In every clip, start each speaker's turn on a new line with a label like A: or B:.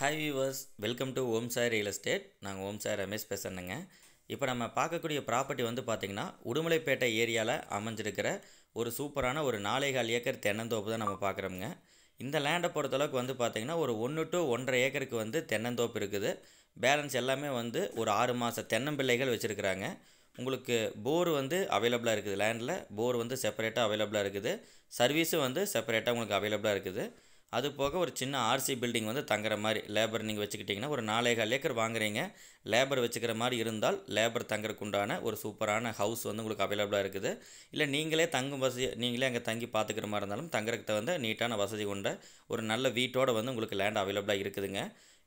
A: hi viewers welcome to Om Sai real estate நாங்கள் Om sir Ramesh பேசுகிறேங்க இப்போ நம்ம பார்க்கக்கூடிய ப்ராப்பர்ட்டி வந்து பார்த்திங்கன்னா உடுமலைப்பேட்டை ஏரியாவில் அமைஞ்சிருக்கிற ஒரு சூப்பரான ஒரு நாலேகால் ஏக்கர் தென்னந்தோப்பு தான் நம்ம பார்க்குறோமுங்க இந்த லேண்டை பொறுத்தளவுக்கு வந்து பார்த்திங்கன்னா ஒரு ஒன்று டு ஒன்றரை ஏக்கருக்கு வந்து தென்னந்தோப்பு இருக்குது பேலன்ஸ் எல்லாமே வந்து ஒரு ஆறு மாத தென்னம்பிள்ளைகள் வச்சுருக்குறாங்க உங்களுக்கு போர் வந்து அவைலபிளாக இருக்குது லேண்டில் போர் வந்து செப்பரேட்டாக அவைலபிளாக இருக்குது சர்வீஸும் வந்து செப்பரேட்டாக உங்களுக்கு அவைலபிளாக இருக்குது அது போக ஒரு சின்ன ஆர்சி பில்டிங் வந்து தங்குற மாதிரி லேபர் நீங்கள் வச்சுக்கிட்டிங்கன்னா ஒரு நாலேகால் ஏக்கர் வாங்குறீங்க லேபர் வச்சுக்கிற மாதிரி இருந்தால் லேபர் தங்குறதுக்கு உண்டான ஒரு சூப்பரான ஹவுஸ் வந்து உங்களுக்கு அவைலபிளாக இருக்குது இல்லை நீங்களே தங்கும் வசதி நீங்களே அங்கே தங்கி பார்த்துக்கிற மாதிரி இருந்தாலும் தங்குறதுக்கு வந்து நீட்டான வசதி கொண்ட ஒரு நல்ல வீட்டோட வந்து உங்களுக்கு லேண்ட் அவைலபிளாக இருக்குதுங்க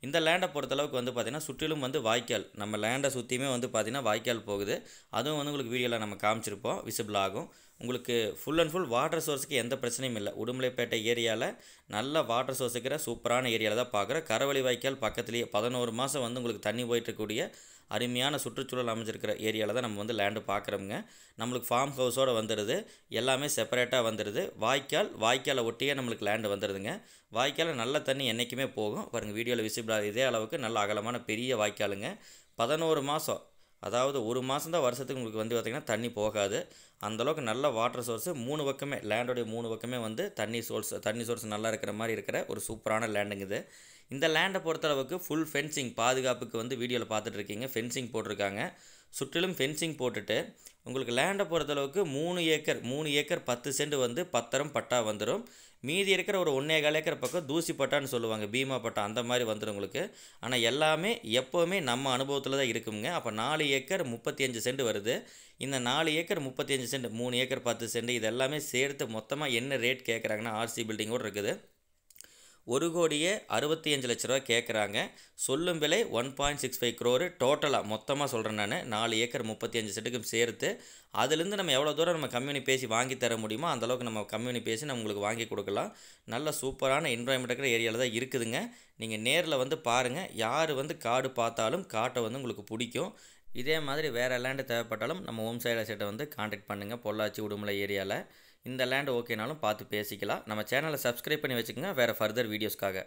A: இந்த லேண்டை பொறுத்தளவுக்கு வந்து பார்த்திங்கன்னா சுற்றிலும் வந்து வாய்க்கால் நம்ம லேண்டை சுற்றியுமே வந்து பார்த்திங்கன்னா வாய்க்கால் போகுது அதுவும் வந்து உங்களுக்கு வீடியோவில் நம்ம காமிச்சிருப்போம் விசிபிள் ஆகும் உங்களுக்கு ஃபுல் அண்ட் ஃபுல் வாட்டர் சோர்ஸுக்கு எந்த பிரச்சனையும் இல்லை உடுமலைப்பேட்டை ஏரியாவில் நல்ல வாட்டர் சோர்ஸுக்கிற சூப்பரான ஏரியாவில் தான் பார்க்குறேன் கரவழி வாய்க்கால் பக்கத்துலேயே பதினோரு மாதம் வந்து உங்களுக்கு தண்ணி போயிட்டுருக்கூடிய அருமையான சுற்றுச்சூழல் அமைஞ்சிருக்கிற ஏரியாவில் தான் நம்ம வந்து லேண்டு பார்க்குறோமுங்க நம்மளுக்கு ஃபார்ம் ஹவுஸோடு வந்துடுது எல்லாமே செப்பரேட்டாக வந்துடுது வாய்க்கால் வாய்க்காலை ஒட்டியே நம்மளுக்கு லேண்டு வந்துடுதுங்க வாய்க்காலில் நல்ல தண்ணி என்றைக்குமே போகும் பாருங்கள் வீடியோவில் விசிபிளாக இதே அளவுக்கு நல்ல அகலமான பெரிய வாய்க்காலுங்க பதினோரு மாதம் அதாவது ஒரு மாதம் தான் வருஷத்துக்கு உங்களுக்கு வந்து பார்த்திங்கன்னா தண்ணி போகாது அந்தளவுக்கு நல்ல வாட்டர் சோர்ஸு மூணு பக்கமே லேண்டோடைய மூணு பக்கமே வந்து தண்ணி சோர்ஸ் தண்ணி சோர்ஸ் நல்லா இருக்கிற மாதிரி இருக்கிற ஒரு சூப்பரான லேண்டுங்க இது இந்த லேண்டை பொறுத்தளவுக்கு ஃபுல் ஃபென்சிங் பாதுகாப்புக்கு வந்து வீடியோவில் பார்த்துட்ருக்கீங்க ஃபென்சிங் போட்டிருக்காங்க சுற்றிலும் ஃபென்சிங் போட்டுட்டு உங்களுக்கு லேண்டை அளவுக்கு மூணு ஏக்கர் மூணு ஏக்கர் பத்து சென்ட் வந்து பத்தரம் பட்டா வந்துடும் மீதி இருக்கிற ஒரு ஒன்றே கால் ஏக்கர் பக்கம் தூசி பட்டான்னு சொல்லுவாங்க பீமா பட்டா அந்த மாதிரி வந்துடும் உங்களுக்கு ஆனால் எல்லாமே எப்போவுமே நம்ம அனுபவத்தில் தான் இருக்குங்க அப்போ நாலு ஏக்கர் முப்பத்தி அஞ்சு சென்ட் வருது இந்த நாலு ஏக்கர் முப்பத்தி அஞ்சு சென்ட் மூணு ஏக்கர் பத்து சென்ட் இது எல்லாமே சேர்த்து மொத்தமாக என்ன ரேட் கேட்குறாங்கன்னா ஆர்சி பில்டிங்கோடு இருக்குது ஒரு கோடியே அறுபத்தி அஞ்சு லட்ச ரூபா கேட்குறாங்க சொல்லும் விலை one point six five crore டோட்டலாக மொத்தமாக சொல்கிறேன் நான் நாலு ஏக்கர் முப்பத்தி அஞ்சு செட்டுக்கும் சேர்த்து அதுலேருந்து நம்ம எவ்வளோ தூரம் நம்ம கம்யூனி பேசி வாங்கி தர முடியுமோ அந்தளவுக்கு நம்ம கம்யூனி பேசி நம்ம உங்களுக்கு வாங்கி கொடுக்கலாம் நல்ல சூப்பரான என்வாய்மெண்ட் இருக்கிற ஏரியாவில் தான் இருக்குதுங்க நீங்கள் நேரில் வந்து பாருங்கள் யார் வந்து காடு பார்த்தாலும் காட்டை வந்து உங்களுக்கு பிடிக்கும் இதே மாதிரி வேறு லேண்டு தேவைப்பட்டாலும் நம்ம ஹோம் சைடில் சைட்டை வந்து காண்டாக்ட் பண்ணுங்கள் பொள்ளாச்சி உடுமலை ஏரியாவில் இந்த லேண்ட் ஓகேனாலும் பார்த்து பேசிக்கலாம் நம்ம சேனலை சப்ஸ்கிரைப் பண்ணி வச்சுக்கோங்க வேறு ஃபர்தர் வீடியோஸ்க்காக